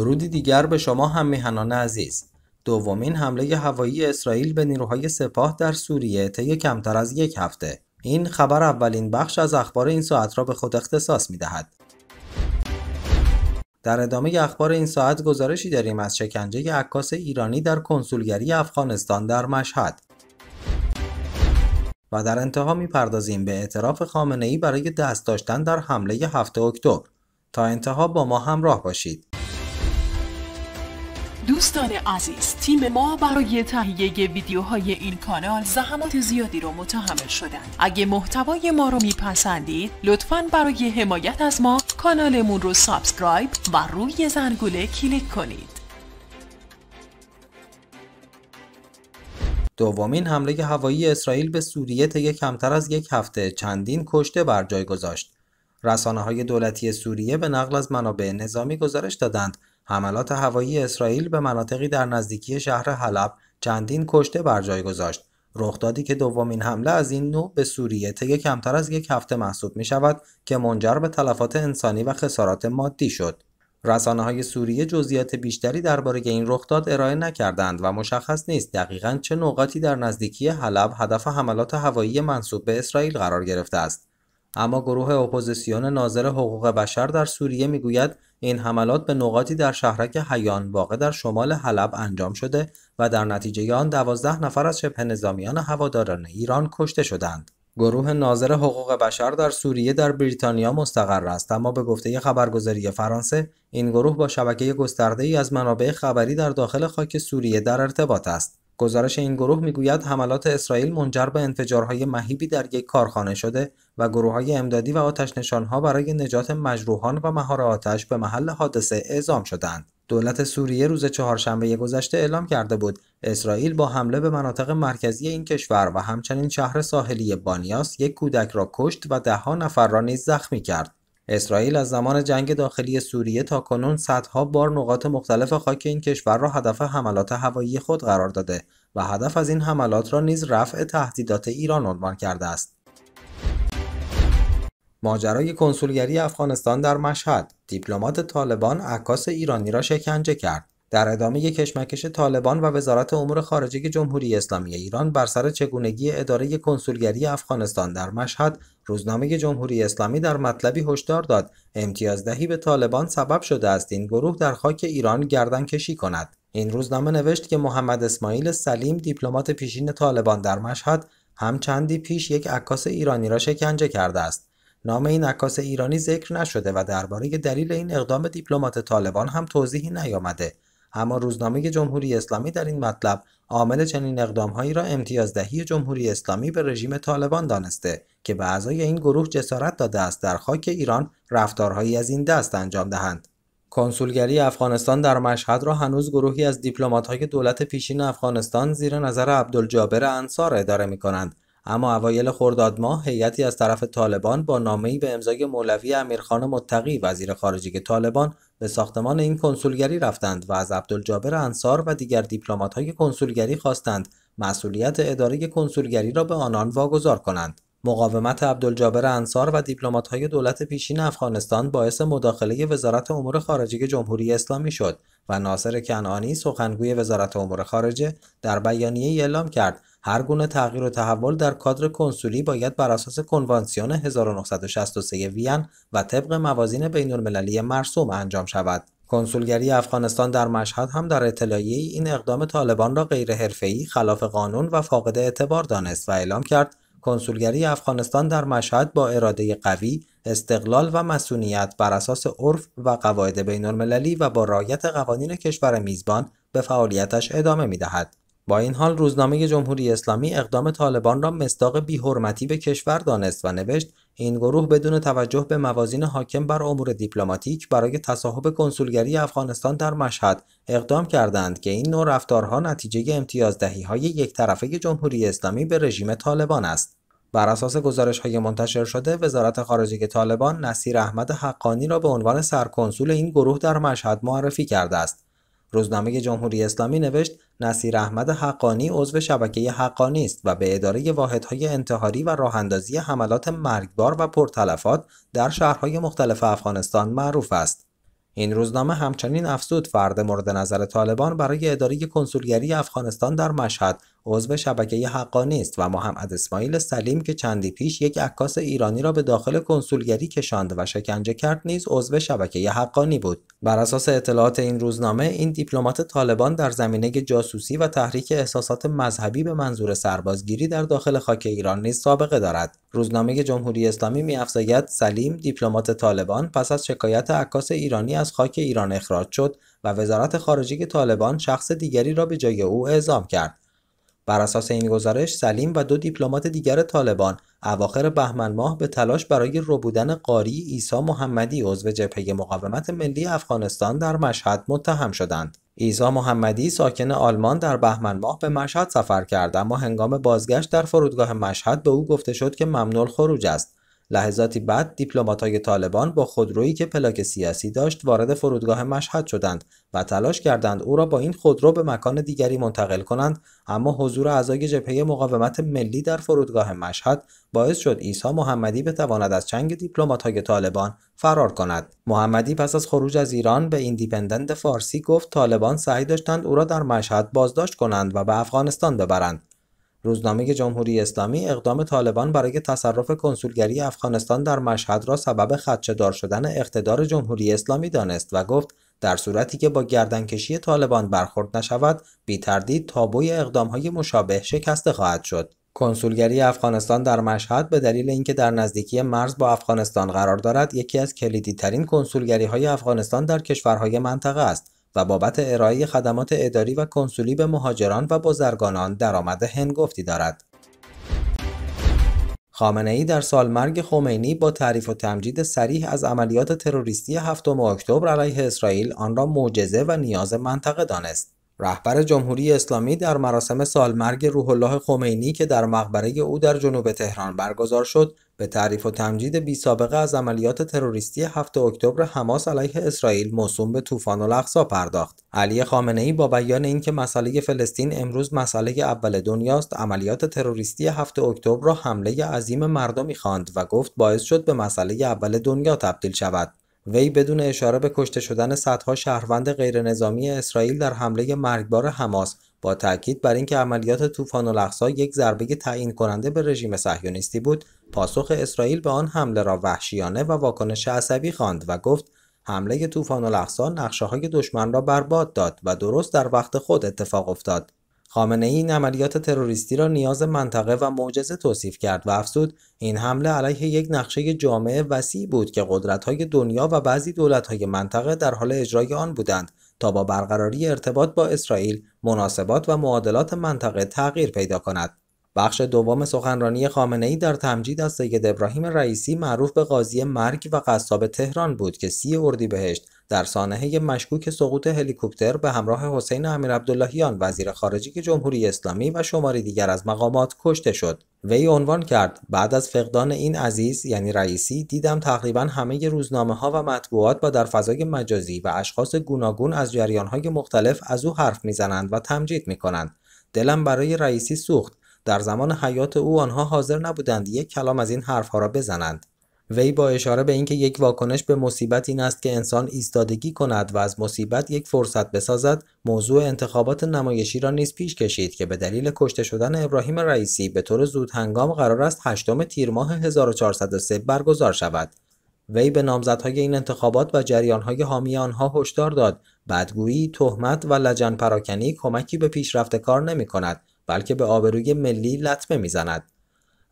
درودی دیگر به شما هم میهنان عزیز دومین حمله هوایی اسرائیل به نیروهای سپاه در سوریه طی کمتر از یک هفته این خبر اولین بخش از اخبار این ساعت را به خود اختصاص می دهد. در ادامه اخبار این ساعت گزارشی داریم از شکنجه عکاس ایرانی در کنسولگری افغانستان در مشهد و در انتها میپردازیم به اعتراف خامنه ای برای دست داشتن در حمله 7 اکتبر تا انتها با ما همراه باشید دوستان عزیز تیم ما برای تهیه ویدیوهای این کانال زحمات زیادی رو متحمل شدند اگه محتوای ما رو میپسندید لطفا برای حمایت از ما کانالمون رو سابسکرایب و روی زنگوله کلیک کنید دومین حمله هوایی اسرائیل به سوریه طی کمتر از یک هفته چندین کشته بر جای گذاشت. رسانه های دولتی سوریه به نقل از منابع نظامی گزارش دادند حملات هوایی اسرائیل به مناطقی در نزدیکی شهر حلب چندین کشته بر جای گذاشت رخدادی که دومین حمله از این نوع به سوریه طی کمتر از یک هفته محسوب می شود که منجر به تلفات انسانی و خسارات مادی شد رسانه های سوریه جزئیات بیشتری درباره این رخداد ارائه نکردند و مشخص نیست دقیقا چه نقاطی در نزدیکی حلب هدف حملات هوایی منصوب به اسرائیل قرار گرفته است اما گروه اپوزیسیون ناظر حقوق بشر در سوریه میگوید این حملات به نقاطی در شهرک حیان واقع در شمال حلب انجام شده و در نتیجه آن دوازده نفر از شبه نظامیان هواداران ایران کشته شدند. گروه ناظر حقوق بشر در سوریه در بریتانیا مستقر است اما به گفته خبرگزاری فرانسه این گروه با شبکه گسترده ای از منابع خبری در داخل خاک سوریه در ارتباط است گزارش این گروه میگوید حملات اسرائیل منجر به انفجارهای مهیبی در یک کارخانه شده و گروه های امدادی و ها برای نجات مجروحان و مهار آتش به محل حادثه اعزام شدند. دولت سوریه روز چهارشنبه گذشته اعلام کرده بود اسرائیل با حمله به مناطق مرکزی این کشور و همچنین شهر ساحلی بانیاس یک کودک را کشت و دهها نفر را نیز زخمی کرد. اسرائیل از زمان جنگ داخلی سوریه تا کنون صدها بار نقاط مختلف خاک این کشور را هدف حملات هوایی خود قرار داده و هدف از این حملات را نیز رفع تهدیدات ایران عنوان کرده است. ماجرای کنسولگری افغانستان در مشهد دیپلمات طالبان عکاس ایرانی را شکنجه کرد در ادامه کشمکش طالبان و وزارت امور خارجه جمهوری اسلامی ایران بر سر چگونگی اداره کنسولگری افغانستان در مشهد روزنامه جمهوری اسلامی در مطلبی هشدار داد امتیازدهی به طالبان سبب شده است این گروه در خاک ایران گردن کشی کند این روزنامه نوشت که محمد اسماعیل سلیم دیپلمات پیشین طالبان در مشهد هم چندی پیش یک عکاس ایرانی را شکنجه کرده است نام این عکاس ایرانی ذکر نشده و درباره دلیل این اقدام دیپلمات طالبان هم توضیحی نیامده اما روزنامه جمهوری اسلامی در این مطلب عامل چنین اقدامهایی را امتیازدهی جمهوری اسلامی به رژیم طالبان دانسته که به اعضای این گروه جسارت داده است در خاک ایران رفتارهایی از این دست انجام دهند کنسولگری افغانستان در مشهد را هنوز گروهی از دیپلمات‌های دولت پیشین افغانستان زیر نظر عبدالجابر انصار اداره می کنند. اما اوایل خرداد ماه هیئتی از طرف طالبان با نامه‌ای به امضای مولوی امیرخان متقی وزیر خارجه طالبان به ساختمان این کنسولگری رفتند و از عبدالجابر انصار و دیگر دیپلمات‌های کنسولگری خواستند مسئولیت اداره کنسولگری را به آنان واگذار کنند. مقاومت عبدالجابر انصار و دیپلمات‌های دولت پیشین افغانستان باعث مداخله وزارت امور خارجه جمهوری اسلامی شد و ناصر کنعانی سخنگوی وزارت امور خارجه در بیانیه اعلام کرد هر گونه تغییر و تحول در کادر کنسولی باید بر اساس کنوانسیون 1963 وین و طبق موازین بین‌المللی مرسوم انجام شود. کنسولگری افغانستان در مشهد هم در اطلاعیه این اقدام طالبان را حرفه‌ای، خلاف قانون و فاقد اعتبار دانست و اعلام کرد کنسولگری افغانستان در مشهد با اراده قوی، استقلال و مسئولیت بر اساس عرف و قواعد بین‌المللی و با رعایت قوانین کشور میزبان به فعالیتش ادامه میدهد. با این حال روزنامه جمهوری اسلامی اقدام طالبان را مصداق بیحرمتی به کشور دانست و نوشت این گروه بدون توجه به موازین حاکم بر امور دیپلماتیک برای تصاحب کنسولگری افغانستان در مشهد اقدام کردند که این نوع رفتارها نتیجه امتیازدهی های یک طرفه جمهوری اسلامی به رژیم طالبان است. بر اساس گزارش های منتشر شده وزارت خارجه طالبان نصیر احمد حقانی را به عنوان سرکنسول این گروه در مشهد معرفی کرده است روزنامه جمهوری اسلامی نوشت نصیر احمد حقانی عضو شبکه حقانی است و به اداره واحدهای انتحاری و راهاندازی حملات مرگبار و پرتلفات در شهرهای مختلف افغانستان معروف است. این روزنامه همچنین افزود فرد مورد نظر طالبان برای اداره کنسولگری افغانستان در مشهد عضو شبکه حقانی است و محمد اسماعیل سلیم که چندی پیش یک عکاس ایرانی را به داخل کنسولگری کشاند و شکنجه کرد نیز عضو شبکه حقانی بود بر اساس اطلاعات این روزنامه این دیپلمات طالبان در زمینه جاسوسی و تحریک احساسات مذهبی به منظور سربازگیری در داخل خاک ایران نیز سابقه دارد روزنامه جمهوری اسلامی میافزاید سلیم دیپلمات طالبان پس از شکایت عکاس ایرانی از خاک ایران اخراج شد و وزارت خارجه طالبان شخص دیگری را به جای او اعزام کرد بر اساس این گزارش سلیم و دو دیپلمات دیگر طالبان اواخر بهمن ماه به تلاش برای ربودن قاری عیسی محمدی عضو جبهه مقاومت ملی افغانستان در مشهد متهم شدند. عیسی محمدی ساکن آلمان در بهمن ماه به مشهد سفر کرد اما هنگام بازگشت در فرودگاه مشهد به او گفته شد که ممنوع خروج است. لحظاتی بعد دیپلمات‌های طالبان با خودرویی که پلاک سیاسی داشت وارد فرودگاه مشهد شدند و تلاش کردند او را با این خودرو به مکان دیگری منتقل کنند اما حضور اعضای جبهه مقاومت ملی در فرودگاه مشهد باعث شد عیسی محمدی بتواند از چنگ دیپلمات‌های طالبان فرار کند محمدی پس از خروج از ایران به ایندیپندنت فارسی گفت طالبان سعی داشتند او را در مشهد بازداشت کنند و به افغانستان ببرند روزنامه جمهوری اسلامی اقدام طالبان برای تصرف کنسولگری افغانستان در مشهد را سبب دار شدن اقتدار جمهوری اسلامی دانست و گفت در صورتی که با گردنکشی طالبان برخورد نشود بی تردید تابوی های مشابه شکسته خواهد شد کنسولگری افغانستان در مشهد به دلیل اینکه در نزدیکی مرز با افغانستان قرار دارد یکی از کلیدی ترین کنسولگری های افغانستان در کشورهای منطقه است و بابت ارائه خدمات اداری و کنسولی به مهاجران و بازرگانان درآمد هنگفتی دارد. خامنه ای در سالمرگ خمینی با تعریف و تمجید سریح از عملیات تروریستی 7 اکتبر علیه اسرائیل آن را معجزه و نیاز منطقه دانست. رهبر جمهوری اسلامی در مراسم سالمرگ روح الله خمینی که در مقبره او در جنوب تهران برگزار شد، به تعریف و تمجید بی سابقه از عملیات تروریستی 7 اکتبر حماس علیه اسرائیل موسوم به طوفان الاقصا پرداخت. علی خامنه ای با بیان اینکه مسئله فلسطین امروز مسئله اول دنیاست، عملیات تروریستی 7 اکتبر را حمله عظیم مردمی خواند و گفت باعث شد به مسئله اول دنیا تبدیل شود. وی بدون اشاره به کشته شدن صدها شهروند غیرنظامی اسرائیل در حمله مرگبار حماس با تاکید بر اینکه عملیات طوفان الاقصا یک ضربه تعیین کننده به رژیم صهیونیستی بود پاسخ اسرائیل به آن حمله را وحشیانه و واکنش عصبی خواند و گفت حمله طوفان الاقصا نقشه های دشمن را برباد داد و درست در وقت خود اتفاق افتاد خامنه این عملیات تروریستی را نیاز منطقه و معجزه توصیف کرد و افزود این حمله علیه یک نقشه جامعه وسیع بود که قدرت‌های دنیا و بعضی دولت‌های منطقه در حال اجرای آن بودند تا با برقراری ارتباط با اسرائیل مناسبات و معادلات منطقه تغییر پیدا کند. بخش دوم سخنرانی خامنه ای در تمجید از سید ابراهیم رئیسی معروف به قاضی مرگ و قصاب تهران بود که سی بهشت در سانحه مشکوک سقوط هلیکوپتر به همراه حسین عبداللهیان وزیر خارجه جمهوری اسلامی و شماری دیگر از مقامات کشته شد وی عنوان کرد بعد از فقدان این عزیز یعنی رئیسی دیدم تقریبا همه روزنامه ها و مطبوعات با در فضای مجازی و اشخاص گوناگون از جریان های مختلف از او حرف میزنند و تمجید می کنند. دلم برای رئیسی سوخت در زمان حیات او آنها حاضر نبودند یک کلام از این حرفها را بزنند وی با اشاره به اینکه یک واکنش به مصیبت این است که انسان ایستادگی کند و از مصیبت یک فرصت بسازد موضوع انتخابات نمایشی را نیز پیش کشید که به دلیل کشته شدن ابراهیم رئیسی به طور زود هنگام قرار است هشتم تیر ماه 1403 برگزار شود وی به نامزدهای این انتخابات و جریانهای حامی آنها هشدار داد بدگویی تهمت و لجن پراکنی کمکی به پیشرفت کار نمی کند بلکه به آبروی ملی لطمه میزند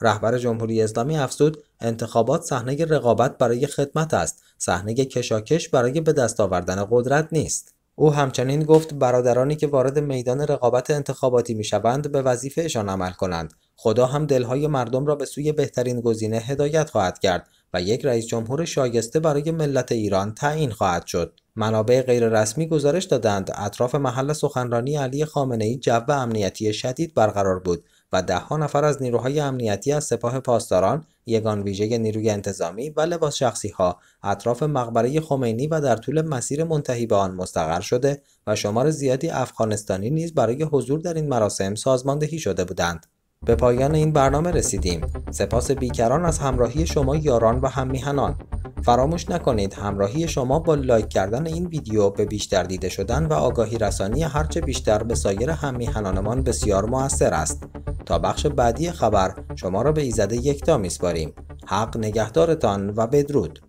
رهبر جمهوری اسلامی افزود انتخابات صحنه رقابت برای خدمت است صحنه کشاکش برای به دست آوردن قدرت نیست او همچنین گفت برادرانی که وارد میدان رقابت انتخاباتی میشوند به وظیفهشان عمل کنند خدا هم دلهای مردم را به سوی بهترین گزینه هدایت خواهد کرد و یک رئیس جمهور شایسته برای ملت ایران تعیین خواهد شد منابع غیررسمی گزارش دادند اطراف محل سخنرانی علی خامنه ای جو امنیتی شدید برقرار بود و دهها نفر از نیروهای امنیتی از سپاه پاسداران، یگان ویژه نیروی انتظامی و لباس شخصی ها اطراف مقبره خمینی و در طول مسیر منتهی به آن مستقر شده و شمار زیادی افغانستانی نیز برای حضور در این مراسم سازماندهی شده بودند. به پایان این برنامه رسیدیم. سپاس بیکران از همراهی شما یاران و هممیهنان. فراموش نکنید همراهی شما با لایک کردن این ویدیو به بیشتر دیده شدن و آگاهی رسانی هرچه بیشتر به سایر هممیهنانمان بسیار موثر است. تا بخش بعدی خبر شما را به ایزده یکتا میسپاریم حق نگهدارتان و بدرود